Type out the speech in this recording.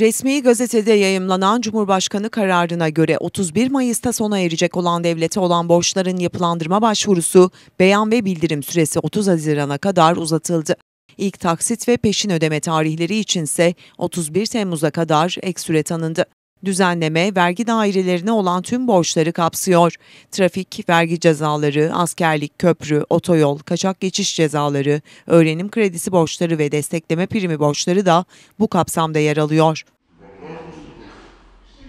Resmi gazetede yayımlanan Cumhurbaşkanı kararına göre 31 Mayıs'ta sona erecek olan devlete olan borçların yapılandırma başvurusu beyan ve bildirim süresi 30 Haziran'a kadar uzatıldı. İlk taksit ve peşin ödeme tarihleri içinse 31 Temmuz'a kadar ek süre tanındı. Düzenleme vergi dairelerine olan tüm borçları kapsıyor. Trafik, vergi cezaları, askerlik, köprü, otoyol, kaçak geçiş cezaları, öğrenim kredisi borçları ve destekleme primi borçları da bu kapsamda yer alıyor.